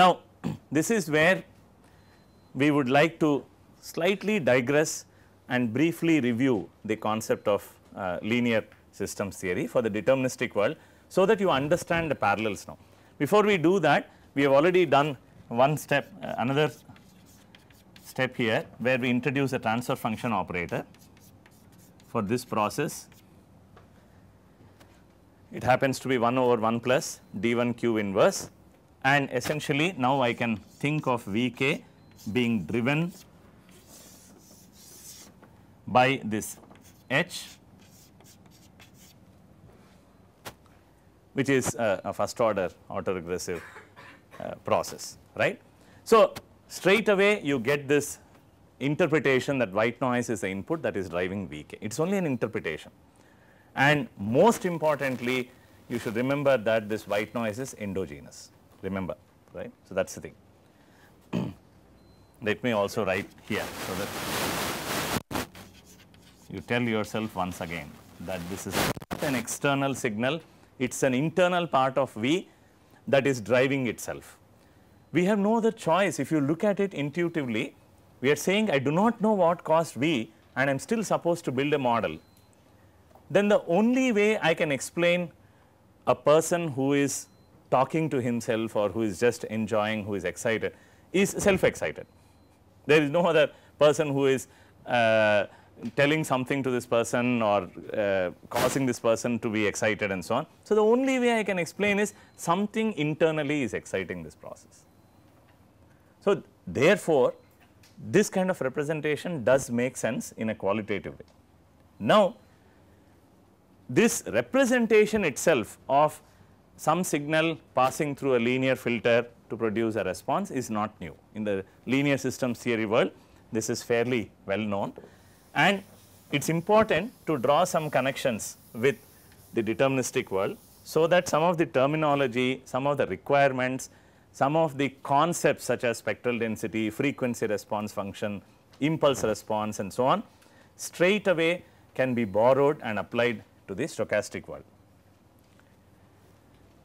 Now, this is where we would like to slightly digress and briefly review the concept of uh, linear systems theory for the deterministic world, so that you understand the parallels now. Before we do that, we have already done one step, uh, another step here where we introduce a transfer function operator for this process. It happens to be 1 over 1 plus d1 q inverse and essentially now I can think of Vk being driven by this H which is a first order autoregressive uh, process right. So, straight away you get this interpretation that white noise is the input that is driving Vk. It is only an interpretation. And most importantly, you should remember that this white noise is endogenous remember, right. So, that is the thing. Let me also write here, so that you tell yourself once again that this is not an external signal, it is an internal part of V that is driving itself. We have no other choice if you look at it intuitively, we are saying I do not know what caused V and I am still supposed to build a model. Then the only way I can explain a person who is talking to himself or who is just enjoying, who is excited, is self-excited. There is no other person who is uh, telling something to this person or uh, causing this person to be excited and so on. So, the only way I can explain is something internally is exciting this process. So, therefore, this kind of representation does make sense in a qualitative way. Now, this representation itself of some signal passing through a linear filter to produce a response is not new. In the linear systems theory world, this is fairly well known and it is important to draw some connections with the deterministic world. So, that some of the terminology, some of the requirements, some of the concepts such as spectral density, frequency response function, impulse response and so on straight away can be borrowed and applied to the stochastic world.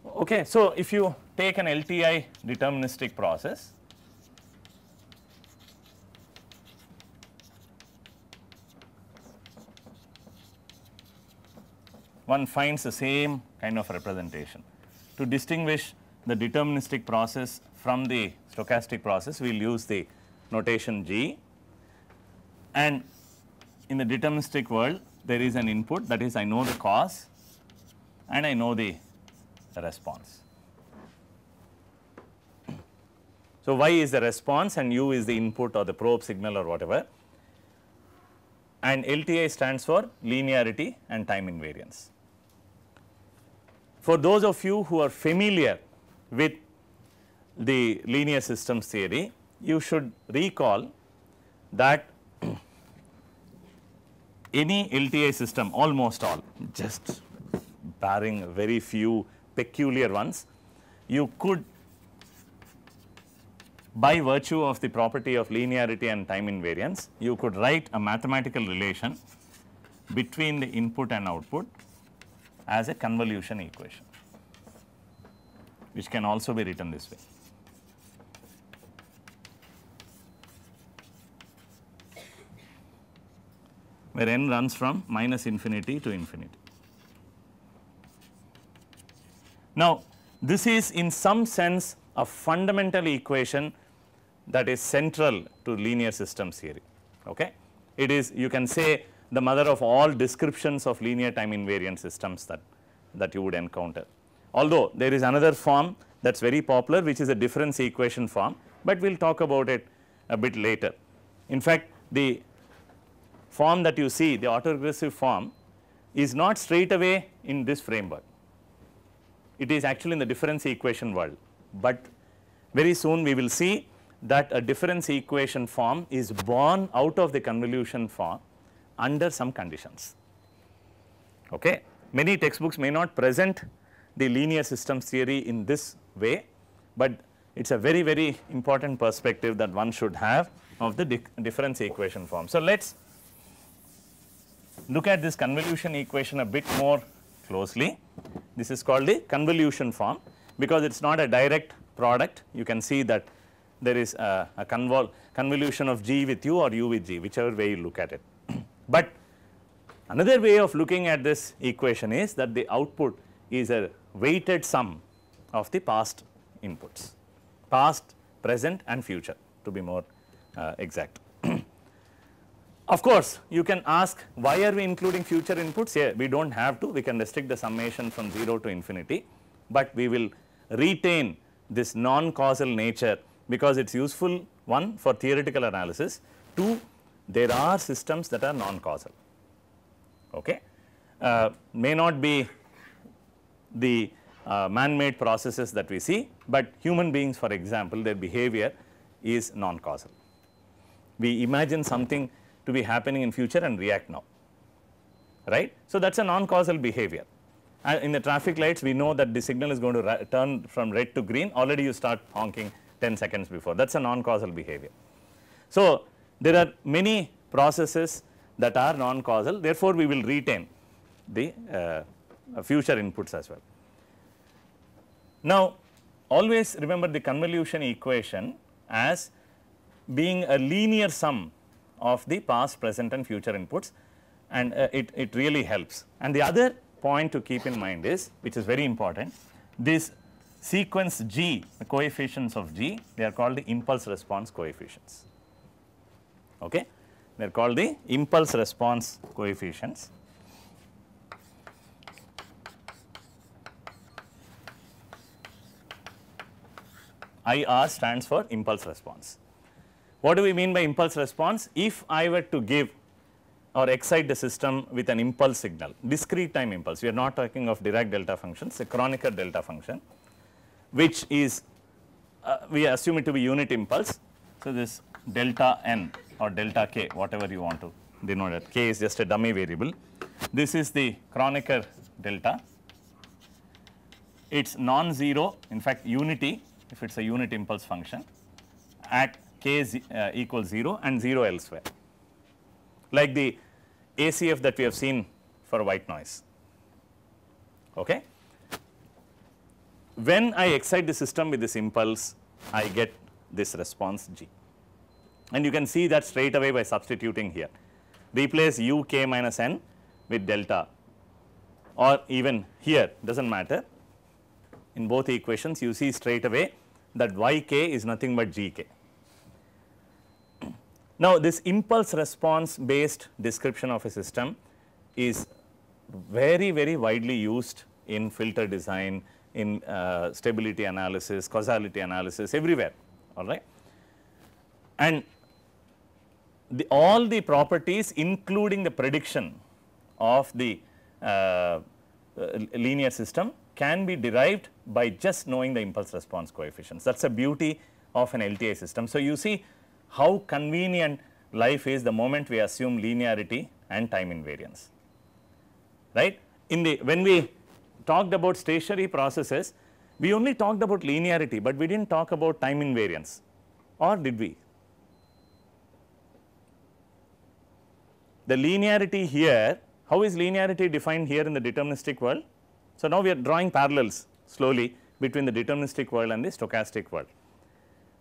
Okay, so if you take an LTI deterministic process, one finds the same kind of representation. To distinguish the deterministic process from the stochastic process, we will use the notation G and in the deterministic world, there is an input that is I know the cause and I know the response. So, y is the response and u is the input or the probe signal or whatever and LTI stands for linearity and time invariance. For those of you who are familiar with the linear systems theory, you should recall that any LTI system almost all just barring very few peculiar ones. You could by virtue of the property of linearity and time invariance, you could write a mathematical relation between the input and output as a convolution equation, which can also be written this way. where n runs from minus infinity to infinity. Now, this is in some sense a fundamental equation that is central to linear systems theory. Okay? It is you can say the mother of all descriptions of linear time invariant systems that, that you would encounter. Although there is another form that is very popular which is a difference equation form, but we will talk about it a bit later. In fact, the form that you see the autoregressive form is not straight away in this framework it is actually in the difference equation world. But very soon we will see that a difference equation form is born out of the convolution form under some conditions. Okay. Many textbooks may not present the linear systems theory in this way, but it is a very, very important perspective that one should have of the di difference equation form. So, let us look at this convolution equation a bit more closely. This is called the convolution form because it is not a direct product you can see that there is a, a convol convolution of G with U or U with G whichever way you look at it. but another way of looking at this equation is that the output is a weighted sum of the past inputs, past, present and future to be more uh, exact. Of course, you can ask why are we including future inputs? Yeah, we do not have to, we can restrict the summation from 0 to infinity, but we will retain this non-causal nature because it is useful one for theoretical analysis, two there are systems that are non-causal. Okay? Uh, may not be the uh, man-made processes that we see, but human beings for example, their behavior is non-causal. We imagine something to be happening in future and react now, right. So, that is a non-causal behavior. Uh, in the traffic lights, we know that the signal is going to turn from red to green, already you start honking 10 seconds before, that is a non-causal behavior. So, there are many processes that are non-causal, therefore, we will retain the uh, uh future inputs as well. Now, always remember the convolution equation as being a linear sum of the past, present and future inputs and uh, it, it really helps. And the other point to keep in mind is, which is very important, this sequence G, the coefficients of G, they are called the impulse response coefficients. Okay? They are called the impulse response coefficients. IR stands for impulse response. What do we mean by impulse response? If I were to give or excite the system with an impulse signal, discrete time impulse, we are not talking of direct delta functions, a Kronecker delta function, which is uh, we assume it to be unit impulse. So, this delta n or delta k, whatever you want to denote it, k is just a dummy variable. This is the Kronecker delta, it is non-zero, in fact, unity if it is a unit impulse function at k is, uh, equals 0 and 0 elsewhere like the ACF that we have seen for white noise. Okay. When I excite the system with this impulse I get this response G and you can see that straight away by substituting here replace u k minus n with delta or even here does not matter in both equations you see straight away that y k is nothing but g k now, this impulse response based description of a system is very, very widely used in filter design, in uh, stability analysis, causality analysis, everywhere, all right. And the, all the properties including the prediction of the uh, uh linear system can be derived by just knowing the impulse response coefficients. That is the beauty of an LTI system. So, you see how convenient life is the moment we assume linearity and time invariance, right. In the when we talked about stationary processes, we only talked about linearity, but we did not talk about time invariance or did we? The linearity here, how is linearity defined here in the deterministic world? So, now we are drawing parallels slowly between the deterministic world and the stochastic world.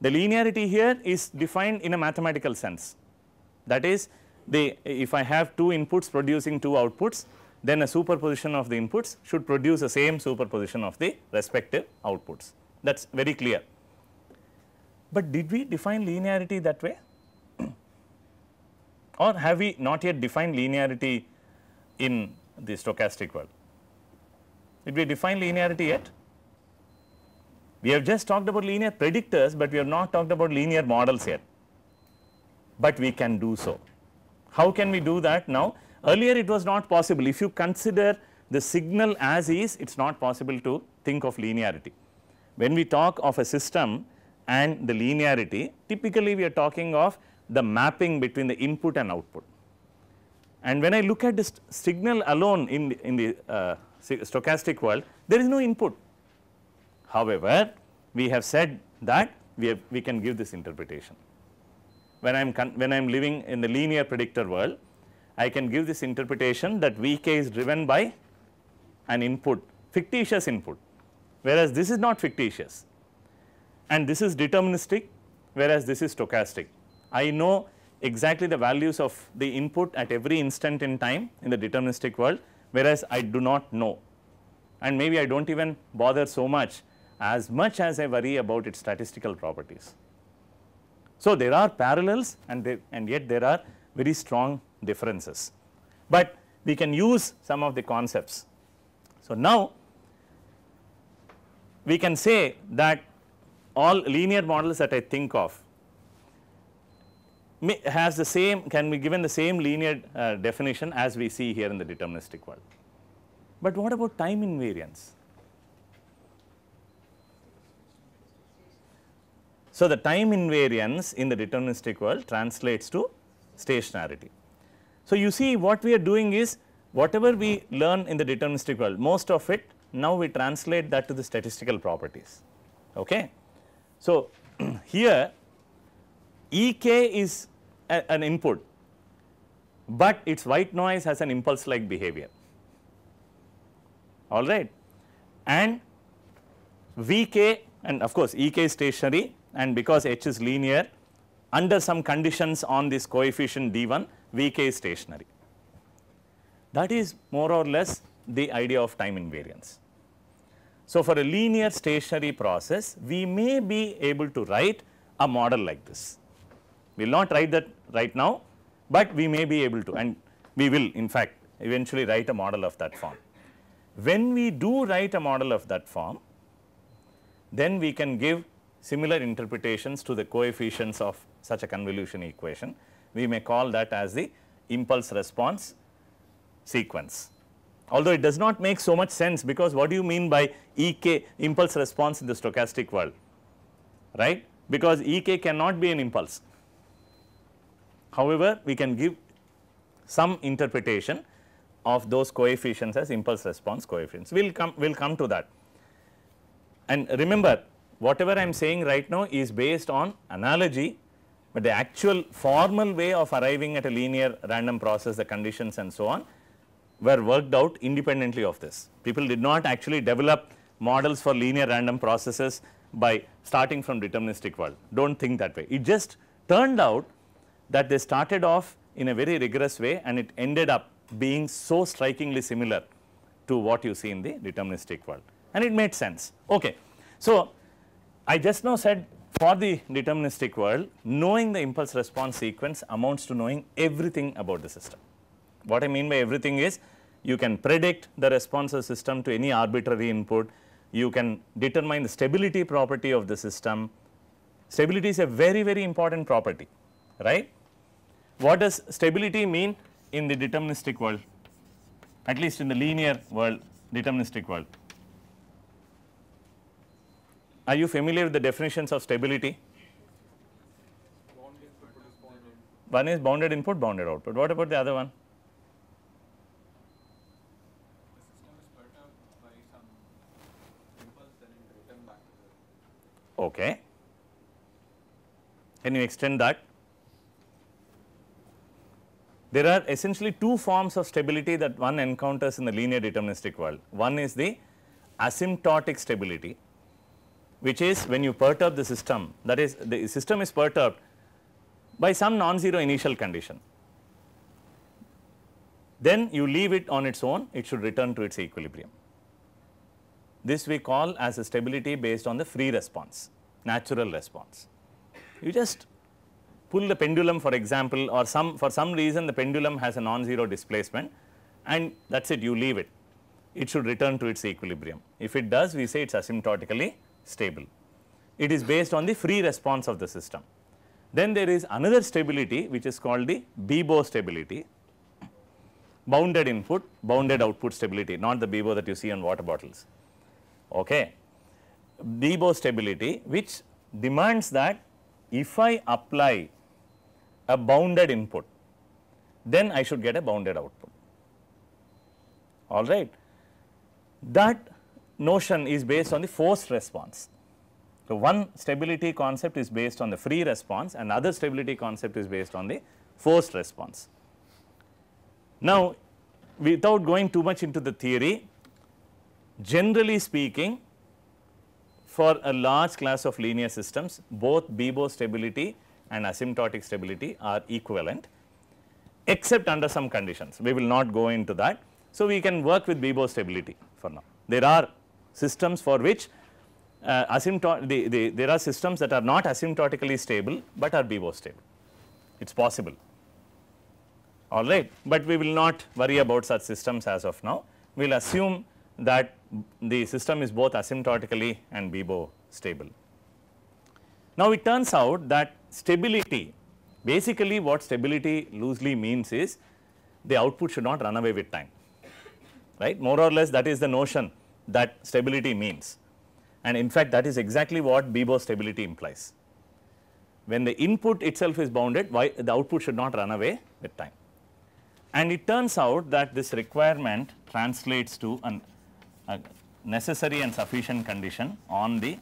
The linearity here is defined in a mathematical sense. That is, if I have two inputs producing two outputs, then a superposition of the inputs should produce the same superposition of the respective outputs. That is very clear. But did we define linearity that way? or have we not yet defined linearity in the stochastic world? Did we define linearity yet? We have just talked about linear predictors, but we have not talked about linear models yet. But we can do so. How can we do that now? Earlier it was not possible. If you consider the signal as is, it is not possible to think of linearity. When we talk of a system and the linearity, typically we are talking of the mapping between the input and output. And when I look at this signal alone in, in the uh, stochastic world, there is no input However, we have said that we, have, we can give this interpretation. When I am when I am living in the linear predictor world, I can give this interpretation that Vk is driven by an input, fictitious input, whereas this is not fictitious and this is deterministic, whereas this is stochastic. I know exactly the values of the input at every instant in time in the deterministic world, whereas I do not know and maybe I do not even bother so much as much as I worry about its statistical properties. So, there are parallels and, and yet there are very strong differences, but we can use some of the concepts. So, now we can say that all linear models that I think of has the same can be given the same linear uh, definition as we see here in the deterministic world. But what about time invariance? So, the time invariance in the deterministic world translates to stationarity. So, you see what we are doing is whatever we learn in the deterministic world most of it now we translate that to the statistical properties. Okay. So, here Ek is a, an input, but its white noise has an impulse like behavior all right and Vk and of course Ek is stationary and because h is linear under some conditions on this coefficient d1 vk is stationary. That is more or less the idea of time invariance. So, for a linear stationary process we may be able to write a model like this. We will not write that right now, but we may be able to and we will in fact eventually write a model of that form. When we do write a model of that form, then we can give similar interpretations to the coefficients of such a convolution equation. We may call that as the impulse response sequence. Although it does not make so much sense because what do you mean by EK impulse response in the stochastic world, right? Because EK cannot be an impulse. However, we can give some interpretation of those coefficients as impulse response coefficients. We will come, we will come to that. And remember whatever I am saying right now is based on analogy, but the actual formal way of arriving at a linear random process, the conditions and so on were worked out independently of this. People did not actually develop models for linear random processes by starting from deterministic world. Do not think that way. It just turned out that they started off in a very rigorous way and it ended up being so strikingly similar to what you see in the deterministic world and it made sense. Okay. So, I just now said for the deterministic world, knowing the impulse response sequence amounts to knowing everything about the system. What I mean by everything is you can predict the response of the system to any arbitrary input, you can determine the stability property of the system. Stability is a very, very important property, right? What does stability mean in the deterministic world, at least in the linear world, deterministic world? Are you familiar with the definitions of stability? One is bounded input, bounded output. What about the other one? Okay. Can you extend that? There are essentially two forms of stability that one encounters in the linear deterministic world. One is the asymptotic stability which is when you perturb the system that is the system is perturbed by some non-zero initial condition. Then you leave it on its own it should return to its equilibrium. This we call as a stability based on the free response natural response. You just pull the pendulum for example or some for some reason the pendulum has a non-zero displacement and that is it you leave it it should return to its equilibrium. If it does we say it is asymptotically stable. It is based on the free response of the system. Then there is another stability which is called the Bebo stability, bounded input, bounded output stability, not the Bebo that you see on water bottles. Okay. Bebo stability which demands that if I apply a bounded input, then I should get a bounded output. All right. That notion is based on the forced response. So, one stability concept is based on the free response and other stability concept is based on the forced response. Now, without going too much into the theory, generally speaking for a large class of linear systems both Bebo stability and asymptotic stability are equivalent except under some conditions. We will not go into that. So, we can work with Bebo stability for now. There are systems for which uh, the, the, there are systems that are not asymptotically stable, but are BIBO stable. It is possible, all right, but we will not worry about such systems as of now. We will assume that the system is both asymptotically and Bebo stable. Now, it turns out that stability basically what stability loosely means is the output should not run away with time right more or less that is the notion that stability means. And in fact, that is exactly what Bebo stability implies. When the input itself is bounded, why the output should not run away with time. And it turns out that this requirement translates to an, a necessary and sufficient condition on the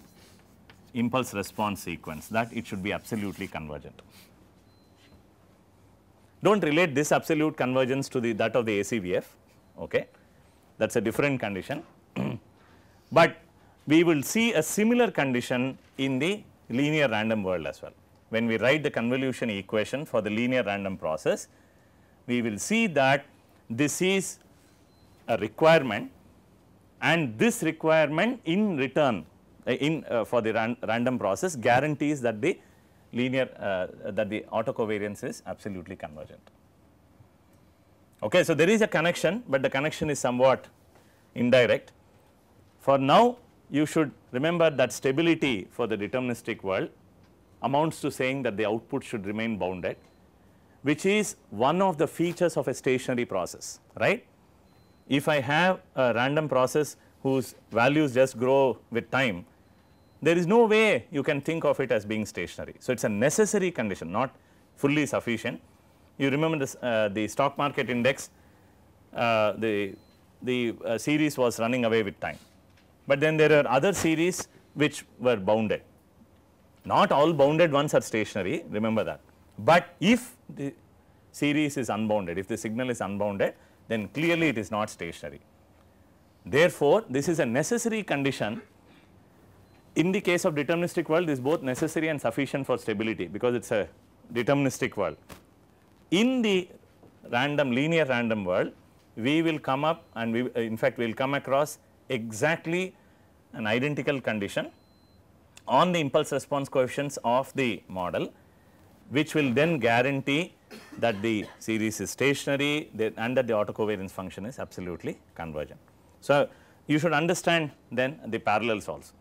impulse response sequence that it should be absolutely convergent. Do not relate this absolute convergence to the that of the ACVF, okay. that is a different condition. Mm. but we will see a similar condition in the linear random world as well. When we write the convolution equation for the linear random process, we will see that this is a requirement and this requirement in return uh, in uh, for the ran random process guarantees that the linear uh, that the autocovariance is absolutely convergent. Okay, so there is a connection, but the connection is somewhat indirect. For now, you should remember that stability for the deterministic world amounts to saying that the output should remain bounded, which is one of the features of a stationary process, right. If I have a random process whose values just grow with time, there is no way you can think of it as being stationary. So, it is a necessary condition, not fully sufficient. You remember this, uh, the stock market index, uh, the, the uh, series was running away with time but then there are other series which were bounded. Not all bounded ones are stationary, remember that. But if the series is unbounded, if the signal is unbounded, then clearly it is not stationary. Therefore, this is a necessary condition. In the case of deterministic world, this is both necessary and sufficient for stability because it is a deterministic world. In the random linear random world, we will come up and we in fact, we will come across exactly an identical condition on the impulse response coefficients of the model which will then guarantee that the series is stationary and that the autocovariance function is absolutely convergent. So, you should understand then the parallels also.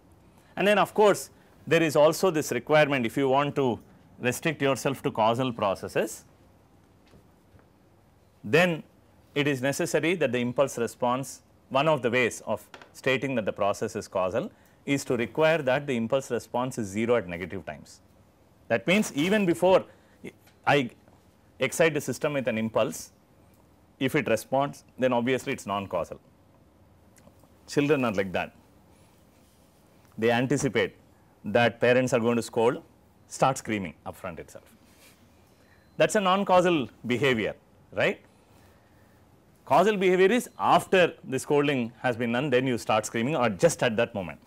And then of course, there is also this requirement if you want to restrict yourself to causal processes, then it is necessary that the impulse response one of the ways of stating that the process is causal is to require that the impulse response is 0 at negative times. That means, even before I excite the system with an impulse, if it responds then obviously it is non-causal. Children are like that, they anticipate that parents are going to scold, start screaming upfront itself. That is a non-causal behavior, right. Causal behavior is after the scolding has been done, then you start screaming or just at that moment.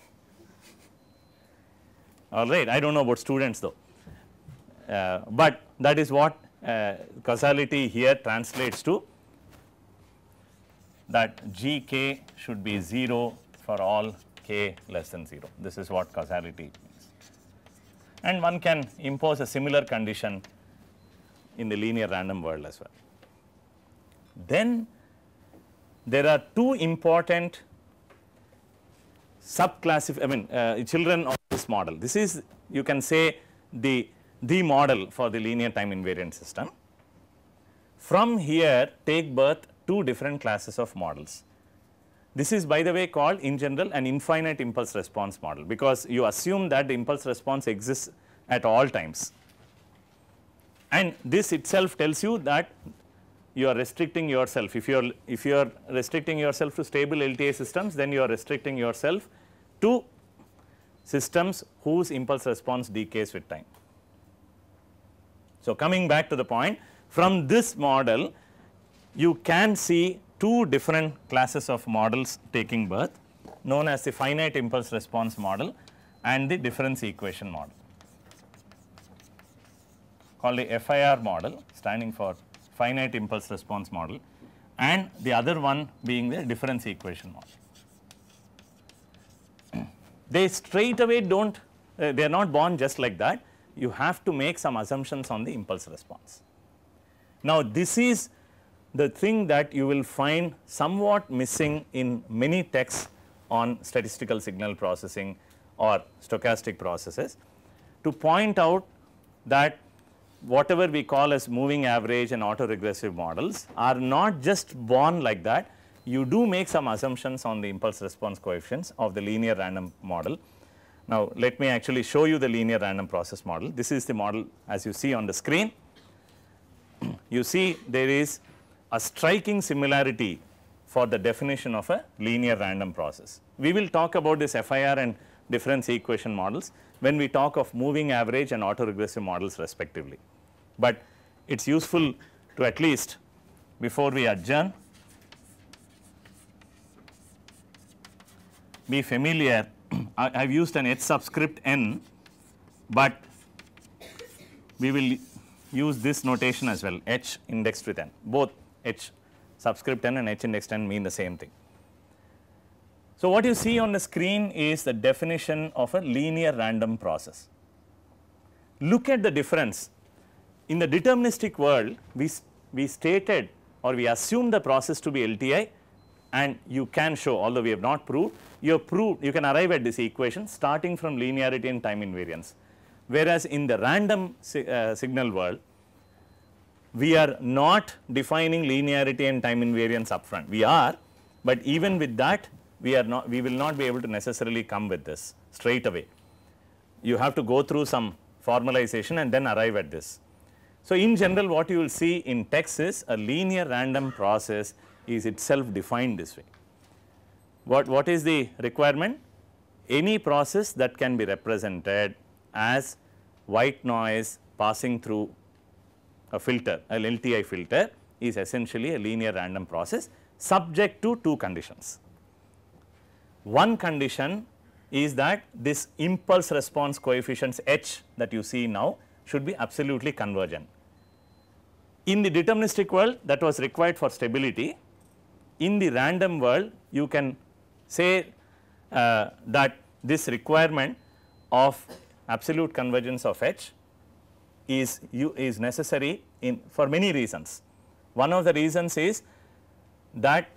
All right, I do not know about students though, uh, but that is what uh, causality here translates to that gk should be 0 for all k less than 0. This is what causality means. And one can impose a similar condition in the linear random world as well. Then there are two important sub I mean uh, children of this model. This is you can say the the model for the linear time invariant system. From here take birth two different classes of models. This is by the way called in general an infinite impulse response model because you assume that the impulse response exists at all times. And this itself tells you that you are restricting yourself. If you are if you are restricting yourself to stable LTA systems, then you are restricting yourself to systems whose impulse response decays with time. So, coming back to the point, from this model, you can see two different classes of models taking birth known as the finite impulse response model and the difference equation model called the FIR model standing for finite impulse response model and the other one being the difference equation model. they straight away do not, uh, they are not born just like that, you have to make some assumptions on the impulse response. Now, this is the thing that you will find somewhat missing in many texts on statistical signal processing or stochastic processes to point out that whatever we call as moving average and autoregressive models are not just born like that. You do make some assumptions on the impulse response coefficients of the linear random model. Now, let me actually show you the linear random process model. This is the model as you see on the screen. you see there is a striking similarity for the definition of a linear random process. We will talk about this FIR and difference equation models when we talk of moving average and autoregressive models respectively. But it is useful to at least before we adjourn be familiar I, I have used an h subscript n but we will use this notation as well h indexed with n both h subscript n and h indexed n mean the same thing. So, what you see on the screen is the definition of a linear random process. Look at the difference. In the deterministic world, we, we stated or we assume the process to be LTI and you can show although we have not proved, you have proved you can arrive at this equation starting from linearity and time invariance. Whereas, in the random si uh, signal world, we are not defining linearity and time invariance upfront. We are, but even with that we are not we will not be able to necessarily come with this straight away. You have to go through some formalization and then arrive at this. So, in general what you will see in text is a linear random process is itself defined this way. What, what is the requirement? Any process that can be represented as white noise passing through a filter, an LTI filter is essentially a linear random process subject to two conditions. One condition is that this impulse response coefficients H that you see now should be absolutely convergent. In the deterministic world that was required for stability, in the random world you can say uh, that this requirement of absolute convergence of H is is necessary in for many reasons. One of the reasons is that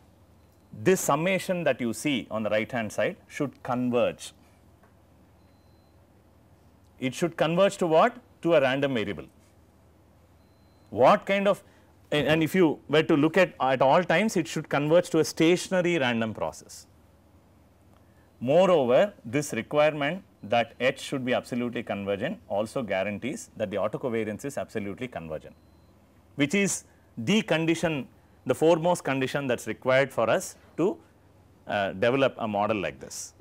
this summation that you see on the right hand side should converge. It should converge to what? To a random variable. What kind of and, if you were to look at at all times it should converge to a stationary random process. Moreover, this requirement that H should be absolutely convergent also guarantees that the autocovariance is absolutely convergent, which is the condition the foremost condition that is required for us to uh, develop a model like this.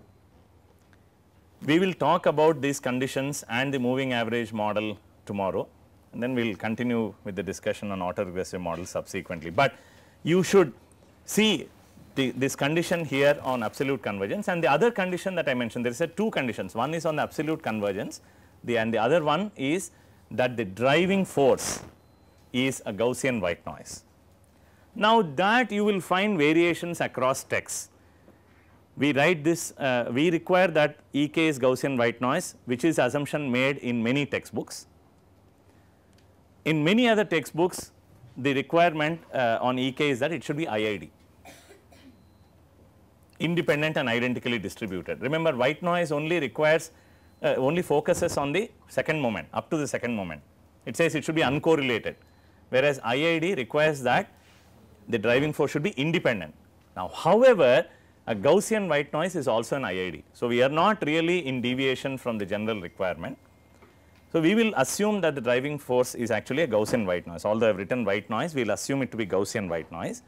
We will talk about these conditions and the moving average model tomorrow and then we will continue with the discussion on autoregressive model subsequently. But you should see the, this condition here on absolute convergence and the other condition that I mentioned there is a two conditions one is on the absolute convergence the and the other one is that the driving force is a Gaussian white noise. Now that you will find variations across texts. We write this, uh, we require that EK is Gaussian white noise which is assumption made in many textbooks. In many other textbooks the requirement uh, on EK is that it should be IID independent and identically distributed. Remember white noise only requires uh, only focuses on the second moment up to the second moment. It says it should be uncorrelated whereas IID requires that the driving force should be independent. Now, however, a Gaussian white noise is also an IID. So, we are not really in deviation from the general requirement. So, we will assume that the driving force is actually a Gaussian white noise. Although I have written white noise, we will assume it to be Gaussian white noise.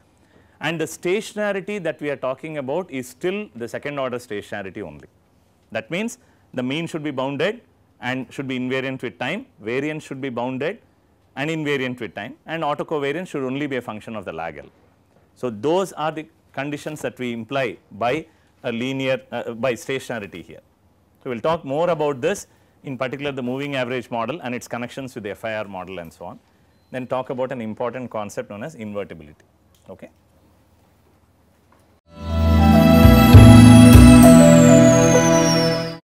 And the stationarity that we are talking about is still the second order stationarity only. That means, the mean should be bounded and should be invariant with time, variance should be bounded and invariant with time and autocovariance should only be a function of the lag L. So, those are the conditions that we imply by a linear uh, by stationarity here. So, we will talk more about this in particular the moving average model and its connections with the FIR model and so on. Then talk about an important concept known as invertibility. Okay.